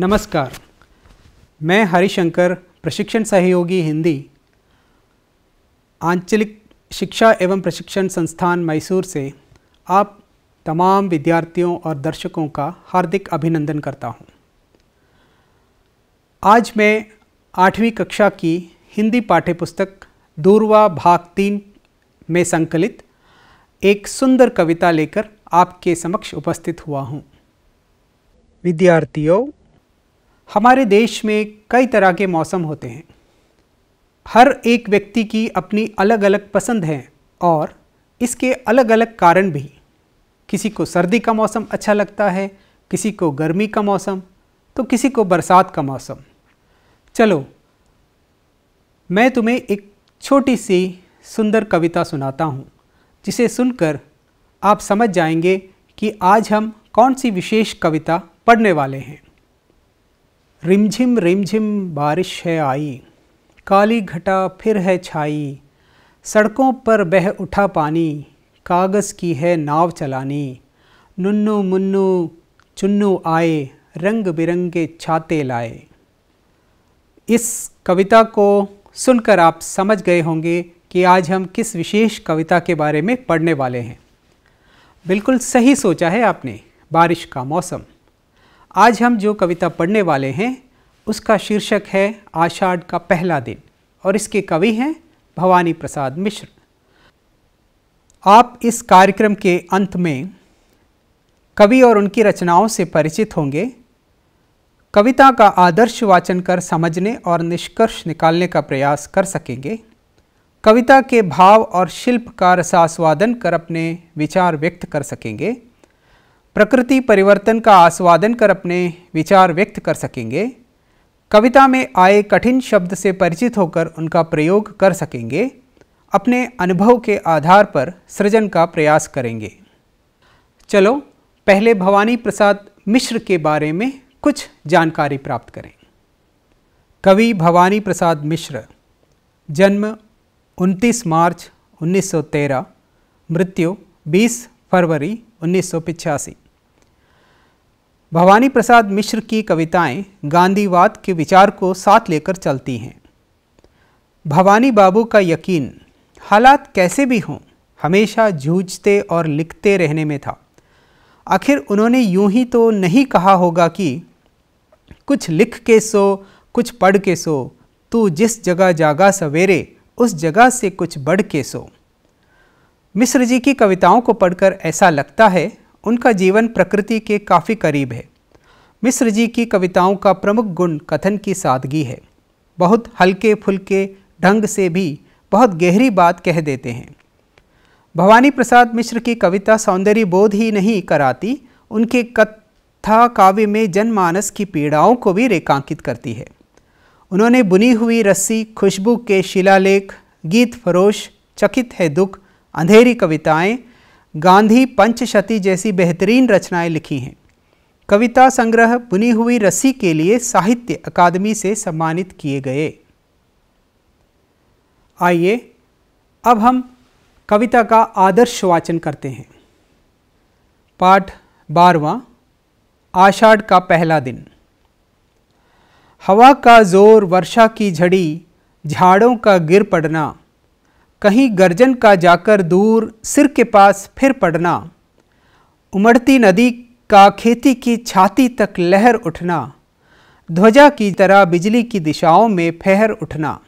नमस्कार मैं हरिशंकर प्रशिक्षण सहयोगी हिंदी आंचलिक शिक्षा एवं प्रशिक्षण संस्थान मैसूर से आप तमाम विद्यार्थियों और दर्शकों का हार्दिक अभिनंदन करता हूं। आज मैं आठवीं कक्षा की हिंदी पाठ्यपुस्तक दूरवा भाग तीन में संकलित एक सुंदर कविता लेकर आपके समक्ष उपस्थित हुआ हूँ विद्यार्थियों हमारे देश में कई तरह के मौसम होते हैं हर एक व्यक्ति की अपनी अलग अलग पसंद है और इसके अलग अलग कारण भी किसी को सर्दी का मौसम अच्छा लगता है किसी को गर्मी का मौसम तो किसी को बरसात का मौसम चलो मैं तुम्हें एक छोटी सी सुंदर कविता सुनाता हूँ जिसे सुनकर आप समझ जाएंगे कि आज हम कौन सी विशेष कविता पढ़ने वाले हैं रिमझिम रिमझिम बारिश है आई काली घटा फिर है छाई सड़कों पर बह उठा पानी कागज़ की है नाव चलानी नुन्नु मुन्नु चुन्नु आए रंग बिरंगे छाते लाए इस कविता को सुनकर आप समझ गए होंगे कि आज हम किस विशेष कविता के बारे में पढ़ने वाले हैं बिल्कुल सही सोचा है आपने बारिश का मौसम आज हम जो कविता पढ़ने वाले हैं उसका शीर्षक है आषाढ़ का पहला दिन और इसके कवि हैं भवानी प्रसाद मिश्र आप इस कार्यक्रम के अंत में कवि और उनकी रचनाओं से परिचित होंगे कविता का आदर्श वाचन कर समझने और निष्कर्ष निकालने का प्रयास कर सकेंगे कविता के भाव और शिल्प का रसास्वादन कर अपने विचार व्यक्त कर सकेंगे प्रकृति परिवर्तन का आस्वादन कर अपने विचार व्यक्त कर सकेंगे कविता में आए कठिन शब्द से परिचित होकर उनका प्रयोग कर सकेंगे अपने अनुभव के आधार पर सृजन का प्रयास करेंगे चलो पहले भवानी प्रसाद मिश्र के बारे में कुछ जानकारी प्राप्त करें कवि भवानी प्रसाद मिश्र जन्म 29 मार्च 1913 मृत्यु 20 फरवरी उन्नीस भवानी प्रसाद मिश्र की कविताएं गांधीवाद के विचार को साथ लेकर चलती हैं भवानी बाबू का यकीन हालात कैसे भी हों हमेशा जूझते और लिखते रहने में था आखिर उन्होंने यूं ही तो नहीं कहा होगा कि कुछ लिख के सो कुछ पढ़ के सो तू जिस जगह जागा सवेरे उस जगह से कुछ बढ़ के सो मिश्र जी की कविताओं को पढ़कर ऐसा लगता है उनका जीवन प्रकृति के काफ़ी करीब है मिश्र जी की कविताओं का प्रमुख गुण कथन की सादगी है बहुत हल्के फुल्के ढंग से भी बहुत गहरी बात कह देते हैं भवानी प्रसाद मिश्र की कविता सौंदर्य बोध ही नहीं कराती उनके कथा काव्य में जनमानस की पीड़ाओं को भी रेखांकित करती है उन्होंने बुनी हुई रस्सी खुशबू के शिलालेख गीत फरोश चकित है दुख अंधेरी कविताएं गांधी पंचशती जैसी बेहतरीन रचनाएं लिखी हैं कविता संग्रह बुनी हुई रस्सी के लिए साहित्य अकादमी से सम्मानित किए गए आइए अब हम कविता का आदर्श वाचन करते हैं पाठ बारवा आषाढ़ का पहला दिन हवा का जोर वर्षा की झड़ी झाड़ों का गिर पड़ना कहीं गर्जन का जाकर दूर सिर के पास फिर पड़ना उमड़ती नदी का खेती की छाती तक लहर उठना ध्वजा की तरह बिजली की दिशाओं में फहर उठना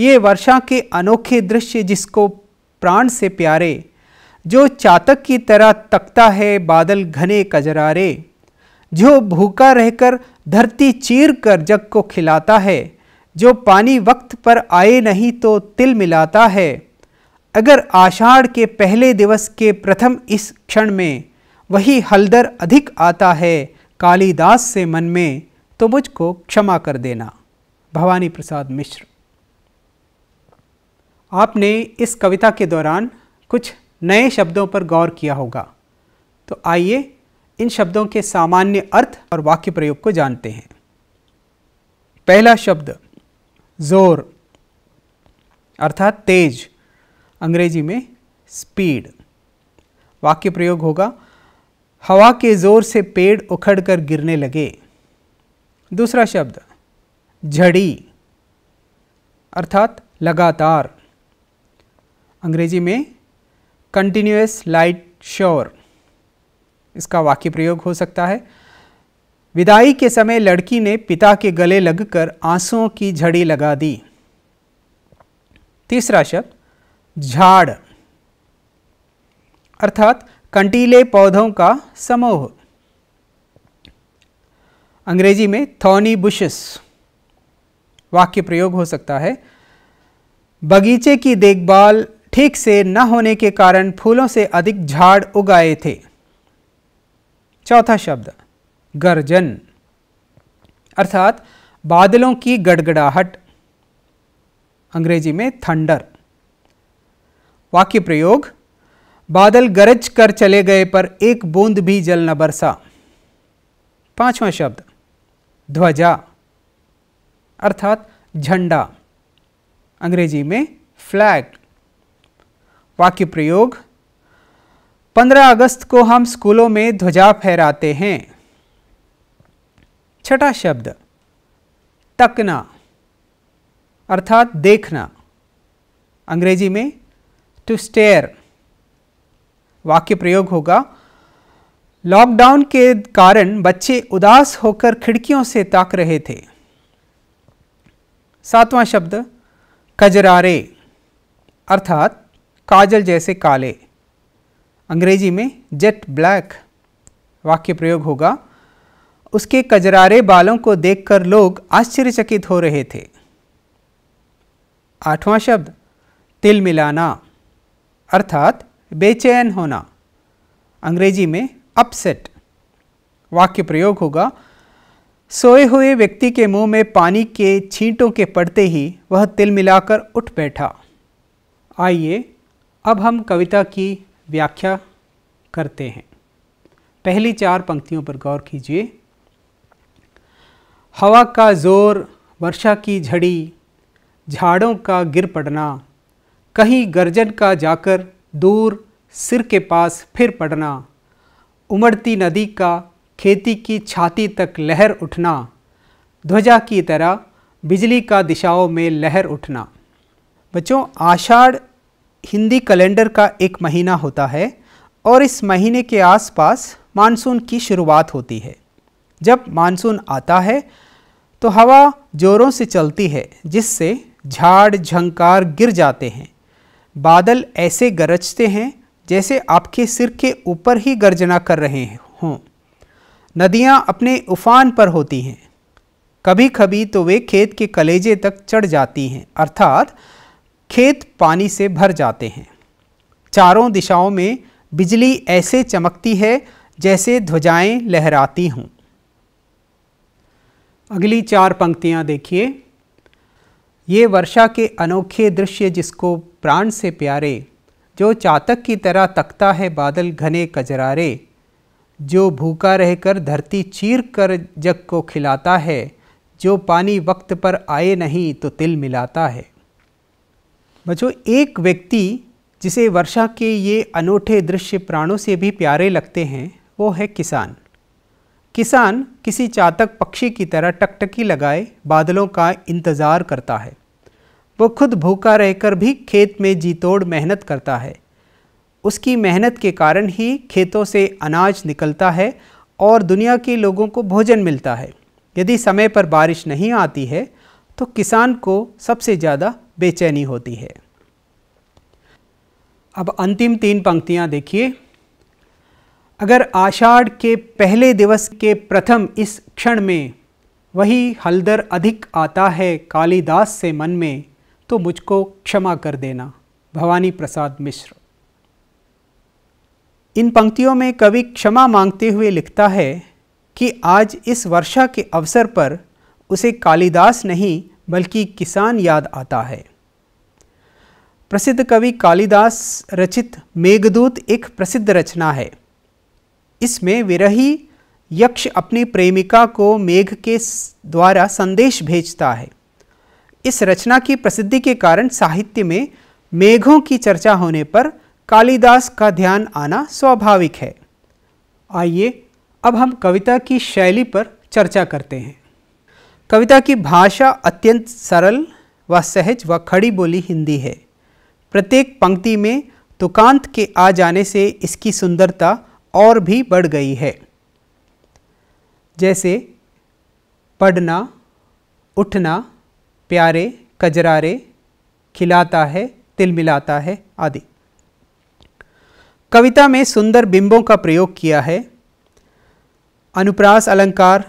ये वर्षा के अनोखे दृश्य जिसको प्राण से प्यारे जो चातक की तरह तकता है बादल घने कजरारे जो भूखा रहकर धरती चीर कर जग को खिलाता है जो पानी वक्त पर आए नहीं तो तिल मिलाता है अगर आषाढ़ के पहले दिवस के प्रथम इस क्षण में वही हलदर अधिक आता है कालिदास से मन में तो मुझको क्षमा कर देना भवानी प्रसाद मिश्र आपने इस कविता के दौरान कुछ नए शब्दों पर गौर किया होगा तो आइए इन शब्दों के सामान्य अर्थ और वाक्य प्रयोग को जानते हैं पहला शब्द जोर अर्थात तेज अंग्रेजी में स्पीड वाक्य प्रयोग होगा हवा के जोर से पेड़ उखड़कर गिरने लगे दूसरा शब्द झड़ी अर्थात लगातार अंग्रेजी में कंटिन्यूस लाइट श्योर इसका वाक्य प्रयोग हो सकता है विदाई के समय लड़की ने पिता के गले लगकर आंसुओं की झड़ी लगा दी तीसरा शब्द झाड़ अर्थात कंटीले पौधों का समूह अंग्रेजी में थॉनी बुशेस वाक्य प्रयोग हो सकता है बगीचे की देखभाल ठीक से न होने के कारण फूलों से अधिक झाड़ उगाए थे चौथा शब्द गर्जन अर्थात बादलों की गड़गड़ाहट अंग्रेजी में थंडर वाक्य प्रयोग बादल गरज कर चले गए पर एक बूंद भी जल न बरसा पांचवा शब्द ध्वजा अर्थात झंडा अंग्रेजी में फ्लैग वाक्य प्रयोग 15 अगस्त को हम स्कूलों में ध्वजा फहराते हैं छठा शब्द तकना अर्थात देखना अंग्रेजी में टू स्टेयर वाक्य प्रयोग होगा लॉकडाउन के कारण बच्चे उदास होकर खिड़कियों से ताक रहे थे सातवां शब्द कजरारे अर्थात काजल जैसे काले अंग्रेजी में जेट ब्लैक वाक्य प्रयोग होगा उसके कजरारे बालों को देखकर लोग आश्चर्यचकित हो रहे थे आठवां शब्द तिल मिलाना अर्थात बेचैन होना अंग्रेजी में अपसेट वाक्य प्रयोग होगा सोए हुए व्यक्ति के मुंह में पानी के छींटों के पड़ते ही वह तिल मिलाकर उठ बैठा आइए अब हम कविता की व्याख्या करते हैं पहली चार पंक्तियों पर गौर कीजिए हवा का ज़ोर वर्षा की झड़ी झाड़ों का गिर पड़ना कहीं गर्जन का जाकर दूर सिर के पास फिर पड़ना उमड़ती नदी का खेती की छाती तक लहर उठना ध्वजा की तरह बिजली का दिशाओं में लहर उठना बच्चों आषाढ़ हिंदी कैलेंडर का एक महीना होता है और इस महीने के आसपास मानसून की शुरुआत होती है जब मानसून आता है तो हवा जोरों से चलती है जिससे झाड़ झंकार गिर जाते हैं बादल ऐसे गरजते हैं जैसे आपके सिर के ऊपर ही गर्जना कर रहे हों नदियाँ अपने उफान पर होती हैं कभी कभी तो वे खेत के कलेजे तक चढ़ जाती हैं अर्थात खेत पानी से भर जाते हैं चारों दिशाओं में बिजली ऐसे चमकती है जैसे ध्वजाएं लहराती हों अगली चार पंक्तियां देखिए ये वर्षा के अनोखे दृश्य जिसको प्राण से प्यारे जो चातक की तरह तकता है बादल घने कजरारे जो भूखा रहकर धरती चीर कर जग को खिलाता है जो पानी वक्त पर आए नहीं तो तिल मिलाता है बच्चों एक व्यक्ति जिसे वर्षा के ये अनूठे दृश्य प्राणों से भी प्यारे लगते हैं वो है किसान किसान किसी चातक पक्षी की तरह टकटकी लगाए बादलों का इंतज़ार करता है वो खुद भूखा रहकर भी खेत में जीतोड़ मेहनत करता है उसकी मेहनत के कारण ही खेतों से अनाज निकलता है और दुनिया के लोगों को भोजन मिलता है यदि समय पर बारिश नहीं आती है तो किसान को सबसे ज़्यादा बेचैनी होती है अब अंतिम तीन पंक्तियाँ देखिए अगर आषाढ़ के पहले दिवस के प्रथम इस क्षण में वही हलदर अधिक आता है कालिदास से मन में तो मुझको क्षमा कर देना भवानी प्रसाद मिश्र इन पंक्तियों में कवि क्षमा मांगते हुए लिखता है कि आज इस वर्षा के अवसर पर उसे कालिदास नहीं बल्कि किसान याद आता है प्रसिद्ध कवि कालिदास रचित मेघदूत एक प्रसिद्ध रचना है इसमें विरही यक्ष अपनी प्रेमिका को मेघ के द्वारा संदेश भेजता है इस रचना की प्रसिद्धि के कारण साहित्य में मेघों की चर्चा होने पर कालिदास का ध्यान आना स्वाभाविक है आइए अब हम कविता की शैली पर चर्चा करते हैं कविता की भाषा अत्यंत सरल व सहज व खड़ी बोली हिंदी है प्रत्येक पंक्ति में तुकांत के आ जाने से इसकी सुंदरता और भी बढ़ गई है जैसे पढ़ना उठना प्यारे कजरारे खिलाता है तिल मिलाता है आदि कविता में सुंदर बिंबों का प्रयोग किया है अनुप्रास अलंकार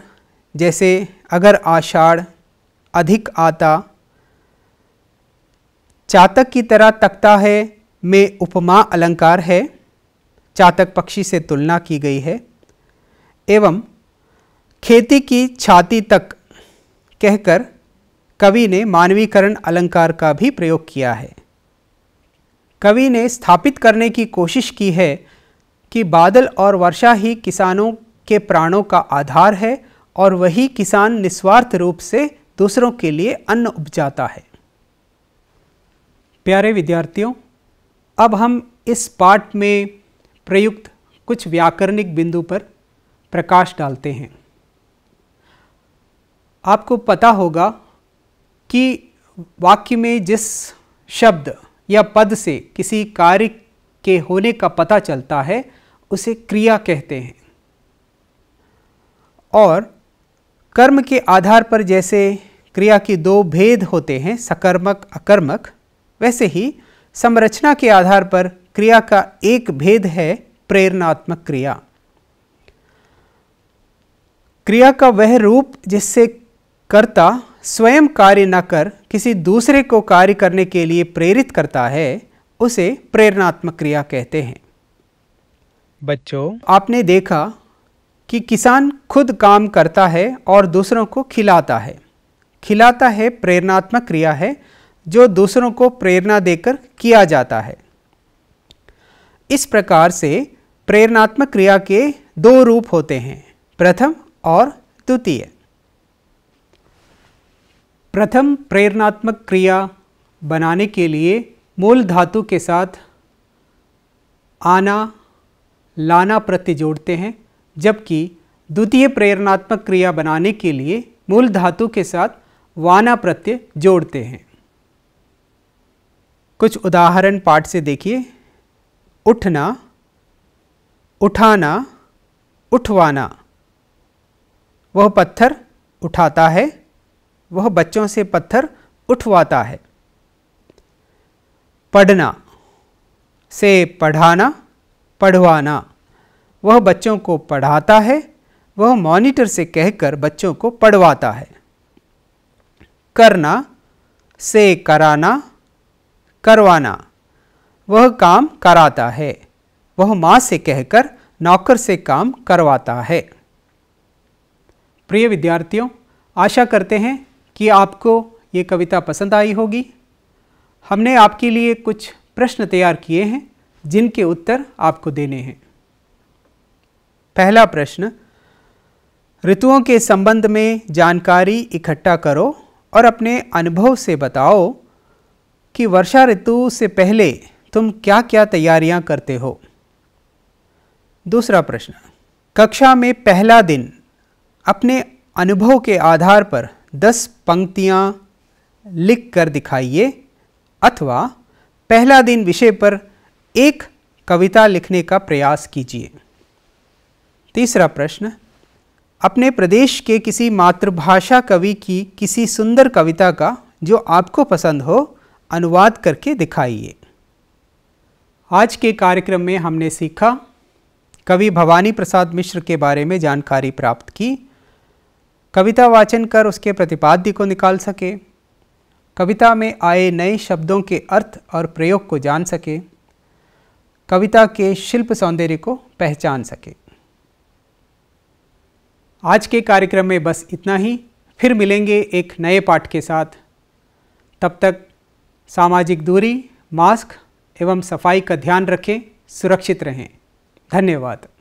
जैसे अगर आषाढ़ अधिक आता चातक की तरह तकता है में उपमा अलंकार है चातक पक्षी से तुलना की गई है एवं खेती की छाती तक कहकर कवि ने मानवीकरण अलंकार का भी प्रयोग किया है कवि ने स्थापित करने की कोशिश की है कि बादल और वर्षा ही किसानों के प्राणों का आधार है और वही किसान निस्वार्थ रूप से दूसरों के लिए अन्न उपजाता है प्यारे विद्यार्थियों अब हम इस पाठ में प्रयुक्त कुछ व्याकरणिक बिंदु पर प्रकाश डालते हैं आपको पता होगा कि वाक्य में जिस शब्द या पद से किसी कार्य के होने का पता चलता है उसे क्रिया कहते हैं और कर्म के आधार पर जैसे क्रिया की दो भेद होते हैं सकर्मक अकर्मक वैसे ही संरचना के आधार पर क्रिया का एक भेद है प्रेरणात्मक क्रिया क्रिया का वह रूप जिससे कर्ता स्वयं कार्य न कर किसी दूसरे को कार्य करने के लिए प्रेरित करता है उसे प्रेरणात्मक क्रिया कहते हैं बच्चों आपने देखा कि किसान खुद काम करता है और दूसरों को खिलाता है खिलाता है प्रेरणात्मक क्रिया है जो दूसरों को प्रेरणा देकर किया जाता है इस प्रकार से प्रेरणात्मक क्रिया के दो रूप होते हैं प्रथम और द्वितीय प्रथम प्रेरणात्मक क्रिया बनाने के लिए मूल धातु के साथ आना लाना प्रत्यय जोड़ते हैं जबकि द्वितीय प्रेरणात्मक क्रिया बनाने के लिए मूल धातु के साथ वाना प्रत्यय जोड़ते हैं कुछ उदाहरण पाठ से देखिए उठना उठाना उठवाना वह पत्थर उठाता है वह बच्चों से पत्थर उठवाता है पढ़ना से पढ़ाना पढ़वाना वह बच्चों को पढ़ाता है वह मॉनिटर से कहकर बच्चों को पढ़वाता है करना से कराना करवाना वह काम कराता है वह माँ से कहकर नौकर से काम करवाता है प्रिय विद्यार्थियों आशा करते हैं कि आपको ये कविता पसंद आई होगी हमने आपके लिए कुछ प्रश्न तैयार किए हैं जिनके उत्तर आपको देने हैं पहला प्रश्न ऋतुओं के संबंध में जानकारी इकट्ठा करो और अपने अनुभव से बताओ कि वर्षा ऋतु से पहले तुम क्या क्या तैयारियां करते हो दूसरा प्रश्न कक्षा में पहला दिन अपने अनुभव के आधार पर 10 पंक्तियां लिख कर दिखाइए अथवा पहला दिन विषय पर एक कविता लिखने का प्रयास कीजिए तीसरा प्रश्न अपने प्रदेश के किसी मातृभाषा कवि की किसी सुंदर कविता का जो आपको पसंद हो अनुवाद करके दिखाइए आज के कार्यक्रम में हमने सीखा कवि भवानी प्रसाद मिश्र के बारे में जानकारी प्राप्त की कविता वाचन कर उसके प्रतिपाद्य को निकाल सके कविता में आए नए शब्दों के अर्थ और प्रयोग को जान सके कविता के शिल्प सौंदर्य को पहचान सके आज के कार्यक्रम में बस इतना ही फिर मिलेंगे एक नए पाठ के साथ तब तक सामाजिक दूरी मास्क एवं सफाई का ध्यान रखें सुरक्षित रहें धन्यवाद